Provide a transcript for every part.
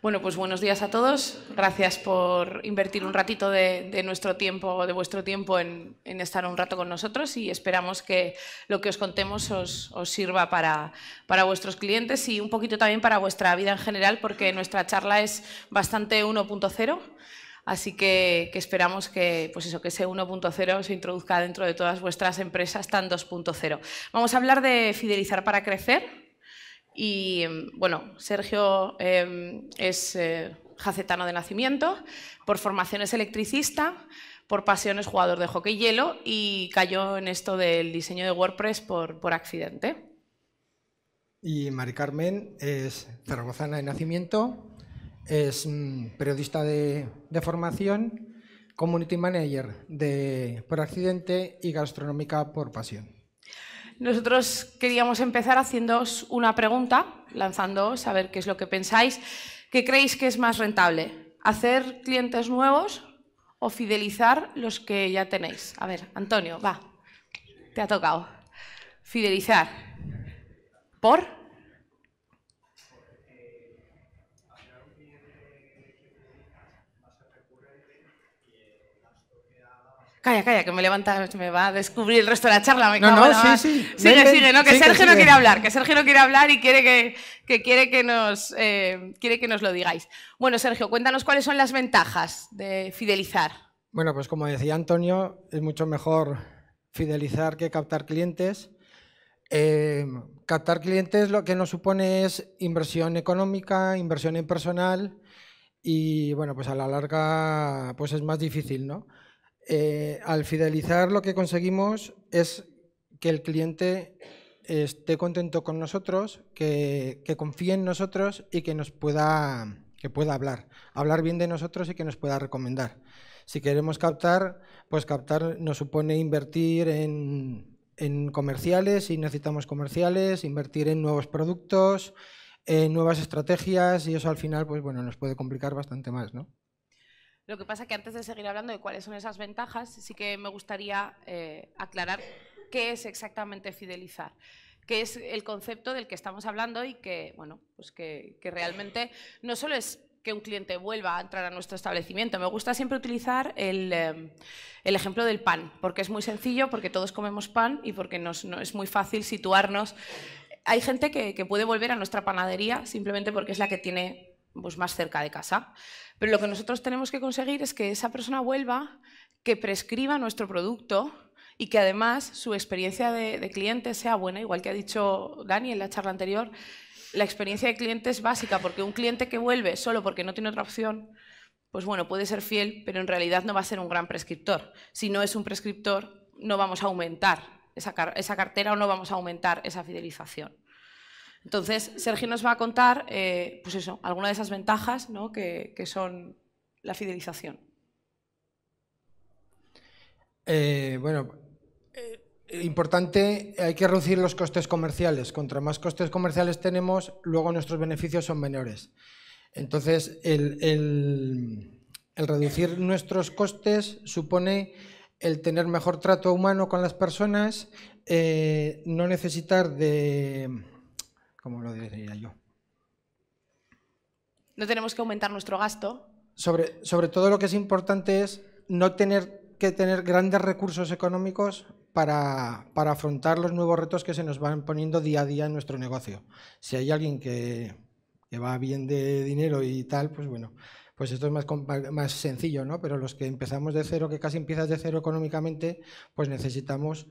Bueno, pues buenos días a todos. Gracias por invertir un ratito de, nuestro tiempo, de vuestro tiempo, en, estar un rato con nosotros y esperamos que lo que os contemos os, sirva para, vuestros clientes y un poquito también para vuestra vida en general, porque nuestra charla es bastante 1.0. Así que, esperamos que, pues eso, que ese 1.0 se introduzca dentro de todas vuestras empresas, tan 2.0. Vamos a hablar de fidelizar para crecer, y mm, bueno, Sergio em, es eh, jacetano de nacimiento, por formación es electricista, por pasión es jugador de hockey y hielo y cayó en esto del diseño de WordPress por, accidente. Y Mari Carmen es zaragozana de nacimiento, es mm, periodista de, de formación, community manager de, por accidente y gastronómica por pasión. Nosotros queríamos empezar haciéndoos una pregunta, lanzándoos a ver qué es lo que pensáis. ¿Qué creéis que es más rentable? ¿Hacer clientes nuevos o fidelizar los que ya tenéis? A ver, Antonio, va, te ha tocado. Fidelizar. ¿Por? Calla, calla, que me levanta, me va a descubrir el resto de la charla. no, no, sí, sí. Sigue, sigue, no, que Sergio no quiere hablar, que Sergio no quiere hablar y quiere que, quiere, que nos, eh, quiere que nos lo digáis. Bueno, Sergio, cuéntanos cuáles son las ventajas de fidelizar. Bueno, pues como decía Antonio, es mucho mejor fidelizar que captar clientes. Eh, captar clientes lo que nos supone es inversión económica, inversión en personal y bueno, pues a la larga pues es más difícil, ¿no? Eh, al fidelizar lo que conseguimos es que el cliente esté contento con nosotros, que, confíe en nosotros y que nos pueda, que pueda hablar, hablar bien de nosotros y que nos pueda recomendar. Si queremos captar, pues captar nos supone invertir en, comerciales, si necesitamos comerciales, invertir en nuevos productos, en nuevas estrategias y eso al final pues bueno, nos puede complicar bastante más, ¿no? Lo que pasa es que antes de seguir hablando de cuáles son esas ventajas, sí que me gustaría eh, aclarar qué es exactamente fidelizar qué es el concepto del que estamos hablando y que, bueno, pues que, realmente no solo es que un cliente vuelva a entrar a nuestro establecimiento. Me gusta siempre utilizar el, eh, el ejemplo del pan, porque es muy sencillo, porque todos comemos pan y porque no, es muy fácil situarnos. Hay gente que, que puede volver a nuestra panadería simplemente porque es la que tiene pues, más cerca de casa. Pero lo que nosotros tenemos que conseguir es que esa persona vuelva, que prescriba nuestro producto y que además su experiencia de, cliente sea buena, igual que ha dicho Dani en la charla anterior, la experiencia de cliente es básica, porque un cliente que vuelve solo porque no tiene otra opción, pues bueno, puede ser fiel, pero en realidad no va a ser un gran prescriptor. Si no es un prescriptor, no vamos a aumentar esa, esa cartera o no vamos a aumentar esa fidelización. Entonces, Sergio nos va a contar, eh, pues eso, alguna de esas ventajas que, son la fidelización. Eh, bueno, eh, importante, hay que reducir los costes comerciales. Contra más costes comerciales tenemos, luego nuestros beneficios son menores. Entonces, el, reducir nuestros costes supone el tener mejor trato humano con las personas, no necesitar de como lo diría yo. No tenemos que aumentar nuestro gasto. Sobre, sobre todo lo que es importante es no tener que tener grandes recursos económicos para, afrontar los nuevos retos que se nos van poniendo día a día en nuestro negocio. Si hay alguien que, va bien de dinero y tal, pues bueno, pues esto es más, más sencillo, ¿no? Pero los que empezamos de cero, que casi empiezas de cero económicamente, pues necesitamos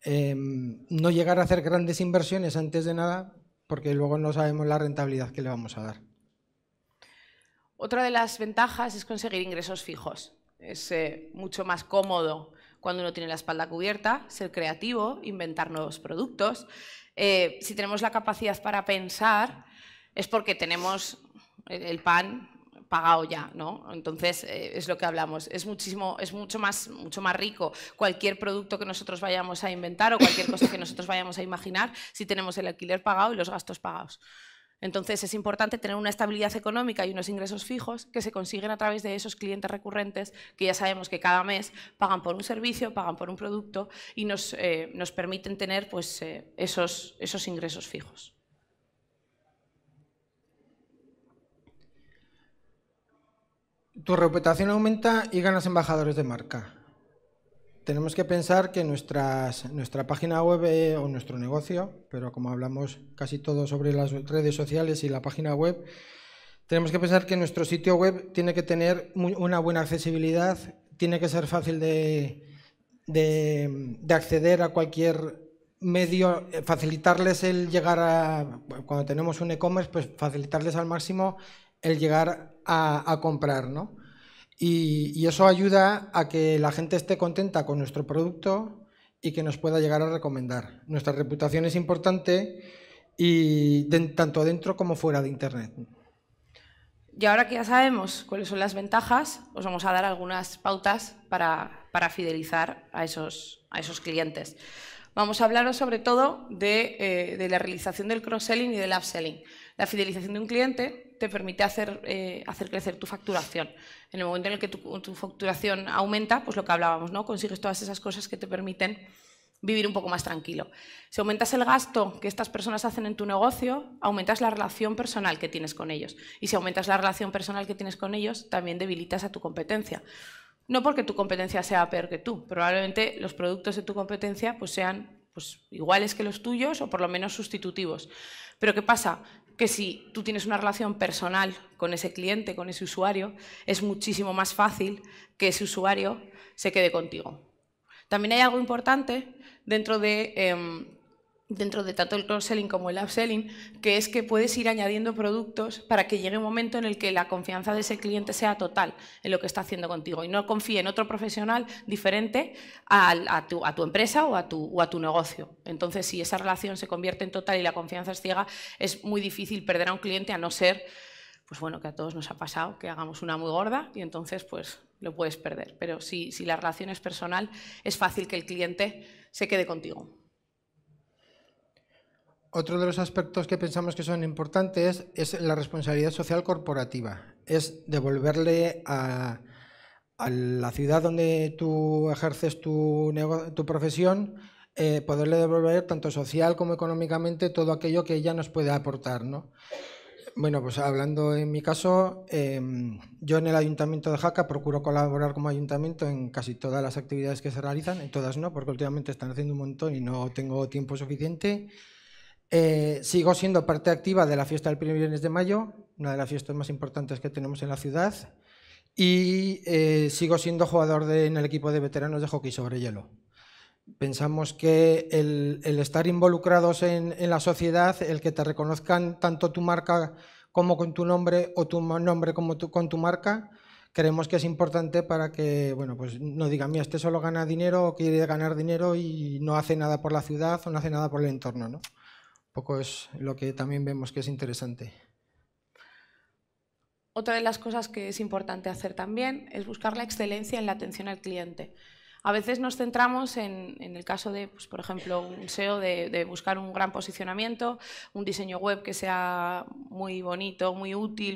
em, no llegar a hacer grandes inversiones antes de nada porque luego no sabemos la rentabilidad que le vamos a dar. Otra de las ventajas es conseguir ingresos fijos. Es eh, mucho más cómodo cuando uno tiene la espalda cubierta, ser creativo, inventar nuevos productos. Eh, si tenemos la capacidad para pensar, es porque tenemos el pan pagado ya, ¿no? Entonces, eh, es lo que hablamos. Es muchísimo, es mucho más, mucho más rico cualquier producto que nosotros vayamos a inventar o cualquier cosa que nosotros vayamos a imaginar si tenemos el alquiler pagado y los gastos pagados. Entonces es importante tener una estabilidad económica y unos ingresos fijos que se consiguen a través de esos clientes recurrentes que ya sabemos que cada mes pagan por un servicio, pagan por un producto y nos, eh, permiten tener pues, eh, esos, esos ingresos fijos. Tu reputación aumenta y ganas embajadores de marca. Tenemos que pensar que nuestra página web eh, o nuestro negocio, pero como hablamos casi todo sobre las redes sociales y la página web, tenemos que pensar que nuestro sitio web tiene que tener una buena accesibilidad, tiene que ser fácil de, acceder a cualquier medio, eh, facilitarles el llegar a, cuando tenemos un e-commerce, pues facilitarles al máximo el llegar a, comprar, Y, eso ayuda a que la gente esté contenta con nuestro producto y que nos pueda llegar a recomendar. Nuestra reputación es importante y tanto dentro como fuera de Internet. Y ahora que ya sabemos cuáles son las ventajas, os vamos a dar algunas pautas para, fidelizar a esos, a esos clientes. Vamos a hablaros sobre todo de, eh, de la realización del cross-selling y del upselling. La fidelización de un cliente te permite hacer, eh, hacer crecer tu facturación. En el momento en el que tu, tu, facturación aumenta, pues lo que hablábamos, ¿no? Consigues todas esas cosas que te permiten vivir un poco más tranquilo. Si aumentas el gasto que estas personas hacen en tu negocio, aumentas la relación personal que tienes con ellos. Y si aumentas la relación personal que tienes con ellos, también debilitas a tu competencia. No porque tu competencia sea peor que tú, probablemente los productos de tu competencia pues sean pues, iguales que los tuyos o por lo menos sustitutivos. Pero ¿qué pasa? que si tú tienes una relación personal con ese cliente, con ese usuario, es muchísimo más fácil que ese usuario se quede contigo. También hay algo importante dentro de em, dentro de tanto el cross-selling como el upselling, que es que puedes ir añadiendo productos para que llegue un momento en el que la confianza de ese cliente sea total en lo que está haciendo contigo y no confíe en otro profesional diferente a, tu, empresa o a tu, negocio. Entonces, si esa relación se convierte en total y la confianza es ciega, es muy difícil perder a un cliente a no ser pues bueno, que a todos nos ha pasado, que hagamos una muy gorda y entonces pues lo puedes perder. Pero si la relación es personal, es fácil que el cliente se quede contigo. Otro de los aspectos que pensamos que son importantes es la responsabilidad social corporativa. Es devolverle a, la ciudad donde tú ejerces tu, profesión, eh, poderle devolver tanto social como económicamente todo aquello que ella nos puede aportar. ¿no? Bueno, pues hablando en mi caso, em, yo en el Ayuntamiento de Jaca procuro colaborar como ayuntamiento en casi todas las actividades que se realizan, en todas no, porque últimamente están haciendo un montón y no tengo tiempo suficiente. Eh, sigo siendo parte activa de la fiesta del primer viernes de mayo, una de las fiestas más importantes que tenemos en la ciudad, y eh, sigo siendo jugador en el equipo de veteranos de hockey sobre hielo. Pensamos que el, estar involucrados en, la sociedad, el que te reconozcan tanto tu marca como con tu nombre o tu nombre como con tu marca, creemos que es importante para que bueno, pues no digan, mira, este solo gana dinero o quiere ganar dinero y no hace nada por la ciudad o no hace nada por el entorno. ¿no? poco es lo que también vemos que es interesante. Otra de las cosas que es importante hacer también es buscar la excelencia en la atención al cliente. A veces nos centramos en, el caso de, pues, por ejemplo, un SEO, de, buscar un gran posicionamiento, un diseño web que sea muy bonito, muy útil,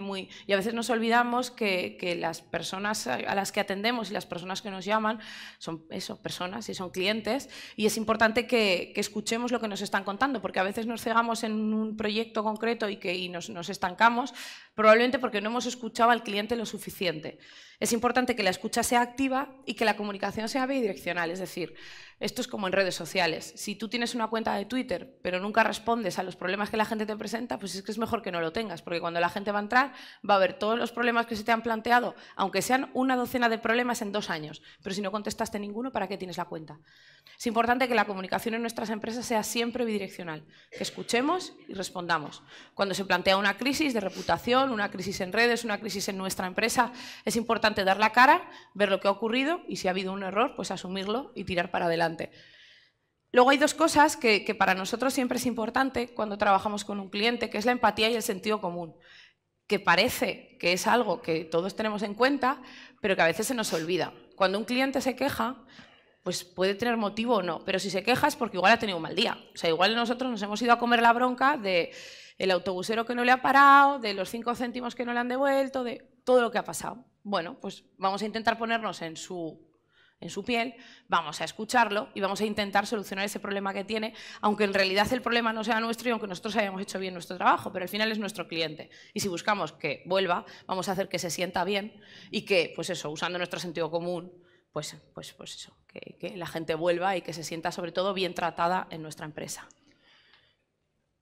y a veces nos olvidamos que, las personas a las que atendemos y las personas que nos llaman son personas y son clientes, y es importante que, escuchemos lo que nos están contando, porque a veces nos cegamos en un proyecto concreto y que nos estancamos probablemente porque no hemos escuchado al cliente lo suficiente. Es importante que la escucha sea activa y que la comunicación sea bidireccional, es decir, esto es como en redes sociales. Si tú tienes una cuenta de Twitter, pero nunca respondes a los problemas que la gente te presenta, pues es que es mejor que no lo tengas, porque cuando la gente va a entrar, va a ver todos los problemas que se te han planteado, aunque sean una docena de problemas en dos años. Pero si no contestaste ninguno, ¿para qué tienes la cuenta? Es importante que la comunicación en nuestras empresas sea siempre bidireccional, que escuchemos y respondamos. Cuando se plantea una crisis de reputación, una crisis en redes, una crisis en nuestra empresa, es importante dar la cara, ver lo que ha ocurrido y si ha habido un error, pues asumirlo y tirar para adelante Luego hay dos cosas que, que para nosotros siempre es importante cuando trabajamos con un cliente, que es la empatía y el sentido común que parece que es algo que todos tenemos en cuenta, pero que a veces se nos olvida. Cuando un cliente se queja, pues puede tener motivo o no, pero si se queja es porque igual ha tenido un mal día. O sea, igual nosotros nos hemos ido a comer la bronca de el autobusero que no le ha parado, de los cinco céntimos que no le han devuelto, de todo lo que ha pasado. Bueno, pues vamos a intentar ponernos en su en su piel, vamos a escucharlo y vamos a intentar solucionar ese problema que tiene, aunque en realidad el problema no sea nuestro y aunque nosotros hayamos hecho bien nuestro trabajo, pero al final es nuestro cliente. Y si buscamos que vuelva, vamos a hacer que se sienta bien y que, pues eso, usando nuestro sentido común, pues, pues, pues eso, que, la gente vuelva y que se sienta sobre todo bien tratada en nuestra empresa.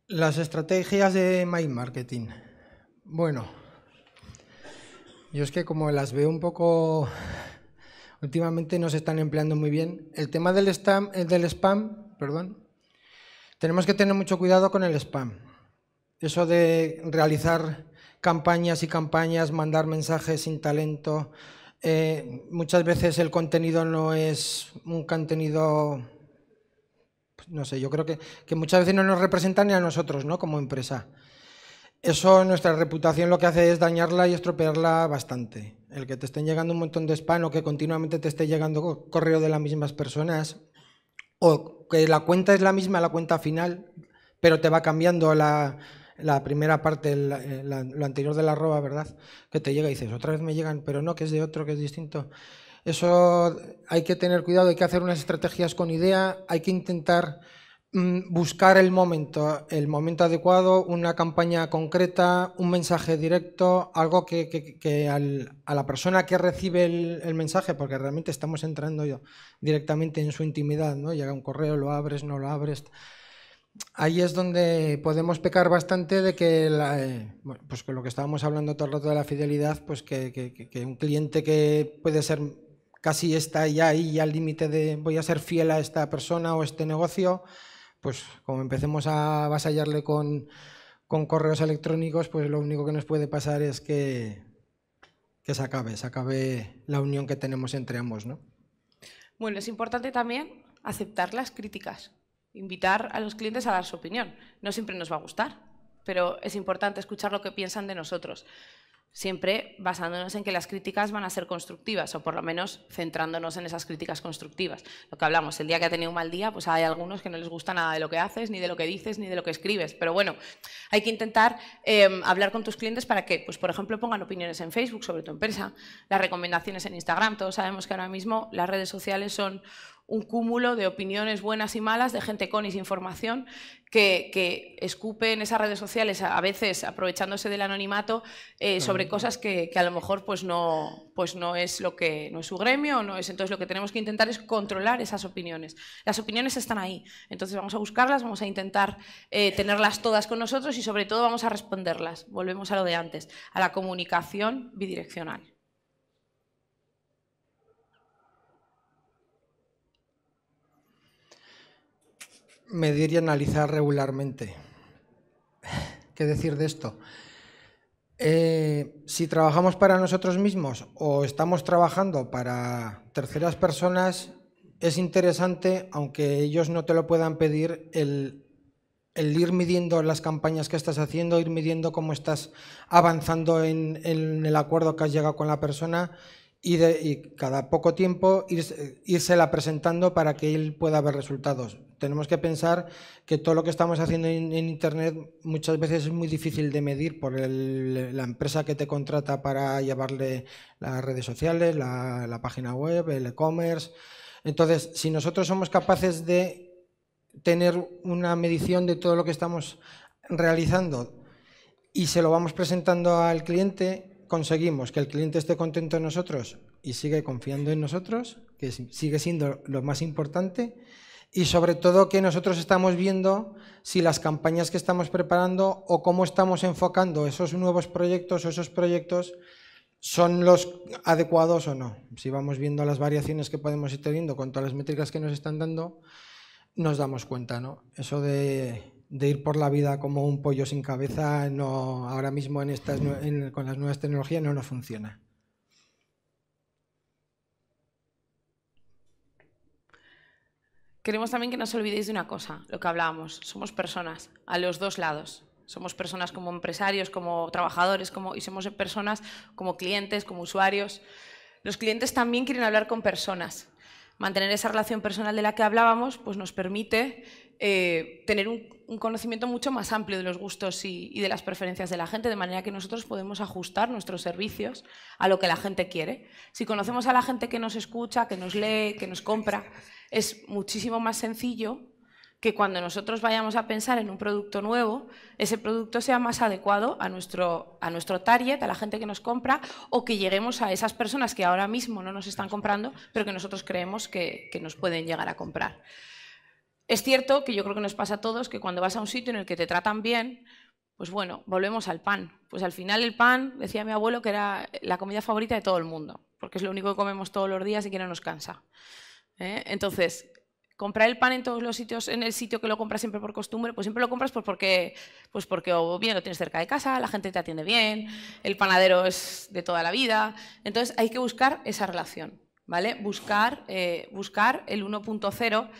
Las estrategias de mind Marketing. Bueno, yo es que como las veo un poco últimamente no se están empleando muy bien. El tema del spam, eh, del spam perdón, tenemos que tener mucho cuidado con el spam. Eso de realizar campañas y campañas, mandar mensajes sin talento. Eh, muchas veces el contenido no es un contenido, pues, no sé, yo creo que, muchas veces no nos representan ni a nosotros, ¿no? Como empresa. Eso nuestra reputación lo que hace es dañarla y estropearla bastante el que te estén llegando un montón de spam o que continuamente te esté llegando correo de las mismas personas, o que la cuenta es la misma, la cuenta final, pero te va cambiando la, primera parte, lo anterior de la arroba, ¿verdad? Que te llega y dices, otra vez me llegan, pero no, que es de otro, que es distinto. Eso hay que tener cuidado, hay que hacer unas estrategias con idea, hay que intentar Mm, buscar el momento, el momento adecuado, una campaña concreta, un mensaje directo, algo que, que, a la persona que recibe el, mensaje, porque realmente estamos entrando yo directamente en su intimidad, ¿no? Llega un correo, lo abres, no lo abres. Ahí es donde podemos pecar bastante de que, eh, pues con lo que estábamos hablando todo el rato de la fidelidad, pues que, que un cliente que puede ser casi está ya ahí, ya al límite de voy a ser fiel a esta persona o este negocio, pues como empecemos a avasallarle con, correos electrónicos, pues lo único que nos puede pasar es que, que se acabe, se acabe la unión que tenemos entre ambos, ¿no? Bueno, es importante también aceptar las críticas, invitar a los clientes a dar su opinión. No siempre nos va a gustar, pero es importante escuchar lo que piensan de nosotros siempre basándonos en que las críticas van a ser constructivas, o por lo menos centrándonos en esas críticas constructivas. Lo que hablamos, el día que ha tenido un mal día, pues hay algunos que no les gusta nada de lo que haces, ni de lo que dices, ni de lo que escribes. Pero bueno, hay que intentar em, hablar con tus clientes para que, pues por ejemplo, pongan opiniones en Facebook sobre tu empresa, las recomendaciones en Instagram. Todos sabemos que ahora mismo las redes sociales son un cúmulo de opiniones buenas y malas de gente con información que, que escupe en esas redes sociales, a veces aprovechándose del anonimato, eh, sobre cosas que, a lo mejor pues no, pues no es lo que no es su gremio, no es. Entonces lo que tenemos que intentar es controlar esas opiniones. Las opiniones están ahí, entonces vamos a buscarlas, vamos a intentar eh, tenerlas todas con nosotros y sobre todo vamos a responderlas. Volvemos a lo de antes, a la comunicación bidireccional. medir y analizar regularmente. ¿Qué decir de esto? Eh, si trabajamos para nosotros mismos o estamos trabajando para terceras personas, es interesante, aunque ellos no te lo puedan pedir, el, ir midiendo las campañas que estás haciendo, ir midiendo cómo estás avanzando en, en el acuerdo que has llegado con la persona y, cada poco tiempo irse, la presentando para que él pueda ver resultados. Tenemos que pensar que todo lo que estamos haciendo en, Internet muchas veces es muy difícil de medir por la empresa que te contrata para llevarle las redes sociales, la página web, el e-commerce. Entonces, si nosotros somos capaces de tener una medición de todo lo que estamos realizando y se lo vamos presentando al cliente, conseguimos que el cliente esté contento de nosotros y sigue confiando en nosotros, que sigue siendo lo más importante, y sobre todo que nosotros estamos viendo si las campañas que estamos preparando o cómo estamos enfocando esos nuevos proyectos o esos proyectos son los adecuados o no. Si vamos viendo las variaciones que podemos ir teniendo con todas las métricas que nos están dando, nos damos cuenta, ¿no? Eso de de ir por la vida como un pollo sin cabeza, no, ahora mismo con las nuevas tecnologías no nos funciona. Queremos también que no os olvidéis de una cosa, lo que hablábamos, somos personas, a los dos lados. Somos personas como empresarios, como trabajadores, como, y somos personas como clientes, como usuarios. Los clientes también quieren hablar con personas. Mantener esa relación personal de la que hablábamos pues nos permite eh, tener un, conocimiento mucho más amplio de los gustos y, de las preferencias de la gente, de manera que nosotros podemos ajustar nuestros servicios a lo que la gente quiere. Si conocemos a la gente que nos escucha, que nos lee, que nos compra, es muchísimo más sencillo que cuando nosotros vayamos a pensar en un producto nuevo, ese producto sea más adecuado a nuestro, target, a la gente que nos compra, o que lleguemos a esas personas que ahora mismo no nos están comprando, pero que nosotros creemos que nos pueden llegar a comprar. Es cierto que yo creo que nos pasa a todos que cuando vas a un sitio en el que te tratan bien, pues bueno, volvemos al pan. Pues al final el pan, decía mi abuelo, que era la comida favorita de todo el mundo, porque es lo único que comemos todos los días y que no nos cansa. ¿eh? Entonces, comprar el pan en todos los sitios, en el sitio que lo compras siempre por costumbre, pues siempre lo compras pues porque, pues porque o bien lo tienes cerca de casa, la gente te atiende bien, el panadero es de toda la vida. Entonces hay que buscar esa relación, ¿vale? Buscar, eh, buscar el 1.0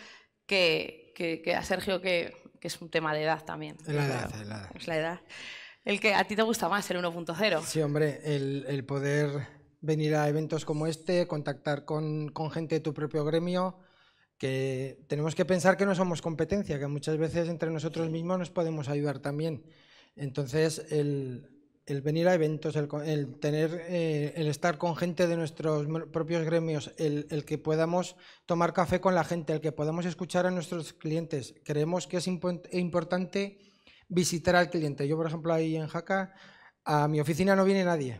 que, a Sergio, que, es un tema de edad también. Es la edad, la edad. El que a ti te gusta más, el 1.0. Sí, hombre, el, poder venir a eventos como este, contactar con, con gente de tu propio gremio, que tenemos que pensar que no somos competencia, que muchas veces entre nosotros mismos nos podemos ayudar también. Entonces, el, el venir a eventos, el, tener, eh, el estar con gente de nuestros propios gremios, el, que podamos tomar café con la gente, el que podamos escuchar a nuestros clientes. Creemos que es e importante visitar al cliente. Yo, por ejemplo, ahí en Jaca, a mi oficina no viene nadie.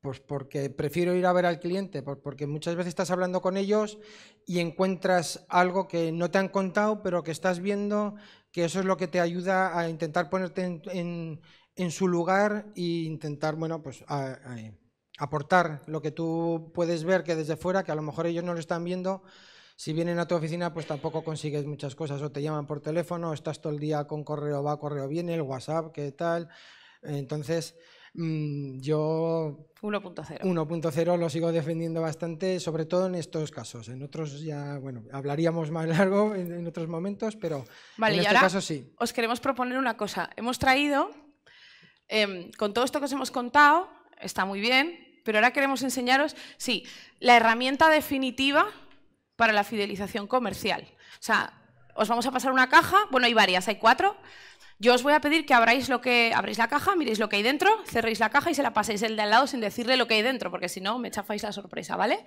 Pues porque prefiero ir a ver al cliente, porque muchas veces estás hablando con ellos y encuentras algo que no te han contado, pero que estás viendo, que eso es lo que te ayuda a intentar ponerte en, en su lugar e intentar, bueno, pues aportar lo que tú puedes ver que desde fuera, que a lo mejor ellos no lo están viendo. Si vienen a tu oficina, pues tampoco consigues muchas cosas. O te llaman por teléfono, o estás todo el día con correo va, correo viene, el WhatsApp, qué tal. Entonces, mm, yo... 1.0. 1.0 lo sigo defendiendo bastante, sobre todo en estos casos. En otros ya, bueno, hablaríamos más largo en, otros momentos, pero en este caso sí. Os queremos proponer una cosa. Hemos traído Em, con todo esto que os hemos contado, está muy bien, pero ahora queremos enseñaros, sí, la herramienta definitiva para la fidelización comercial. O sea, os vamos a pasar una caja, bueno, hay varias, hay cuatro. Yo os voy a pedir que abráis, lo que, abráis la caja, miréis lo que hay dentro, cerréis la caja y se la paséis el de al lado sin decirle lo que hay dentro, porque si no me chafáis la sorpresa, ¿vale?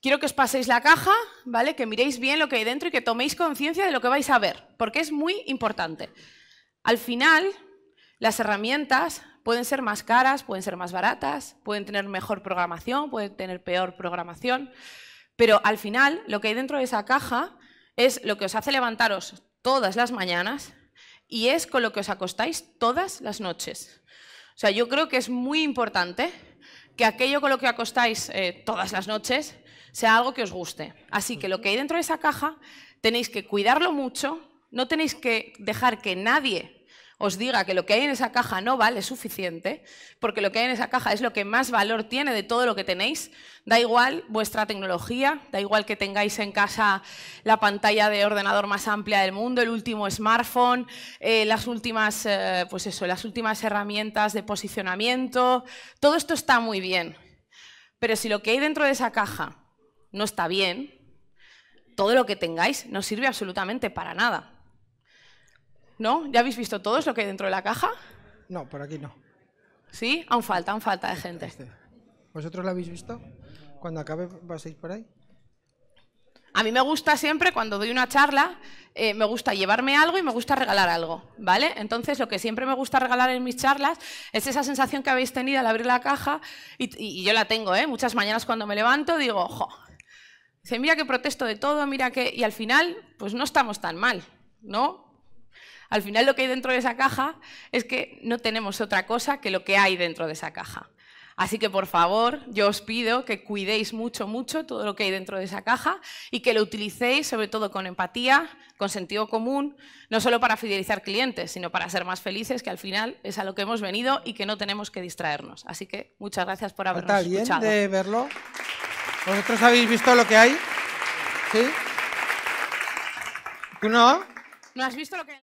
Quiero que os paséis la caja, ¿vale? Que miréis bien lo que hay dentro y que toméis conciencia de lo que vais a ver, porque es muy importante. Al final, las herramientas pueden ser más caras, pueden ser más baratas, pueden tener mejor programación, pueden tener peor programación, pero al final lo que hay dentro de esa caja es lo que os hace levantaros todas las mañanas y es con lo que os acostáis todas las noches. O sea, yo creo que es muy importante que aquello con lo que acostáis eh, todas las noches sea algo que os guste. Así que lo que hay dentro de esa caja tenéis que cuidarlo mucho, no tenéis que dejar que nadie os diga que lo que hay en esa caja no vale suficiente, porque lo que hay en esa caja es lo que más valor tiene de todo lo que tenéis, da igual vuestra tecnología, da igual que tengáis en casa la pantalla de ordenador más amplia del mundo, el último smartphone, eh, las, últimas, eh, pues eso, las últimas herramientas de posicionamiento, todo esto está muy bien. Pero si lo que hay dentro de esa caja no está bien, todo lo que tengáis no sirve absolutamente para nada. ¿No? ¿Ya habéis visto todos lo que hay dentro de la caja? No, por aquí no. ¿Sí? Aún falta, aún falta de gente. Este. ¿Vosotros lo habéis visto? Cuando acabe, ir por ahí? A mí me gusta siempre, cuando doy una charla, eh, me gusta llevarme algo y me gusta regalar algo, ¿vale? Entonces, lo que siempre me gusta regalar en mis charlas es esa sensación que habéis tenido al abrir la caja, y, yo la tengo, ¿eh? Muchas mañanas cuando me levanto digo, ojo, dice, mira que protesto de todo, mira que... Y al final, pues no estamos tan mal, ¿no? Al final lo que hay dentro de esa caja es que no tenemos otra cosa que lo que hay dentro de esa caja. Así que por favor, yo os pido que cuidéis mucho, mucho todo lo que hay dentro de esa caja y que lo utilicéis sobre todo con empatía, con sentido común, no solo para fidelizar clientes, sino para ser más felices, que al final es a lo que hemos venido y que no tenemos que distraernos. Así que muchas gracias por habernos ¿Está bien de verlo? ¿Vosotros habéis visto lo que hay? ¿Sí? no? ¿No has visto lo que hay?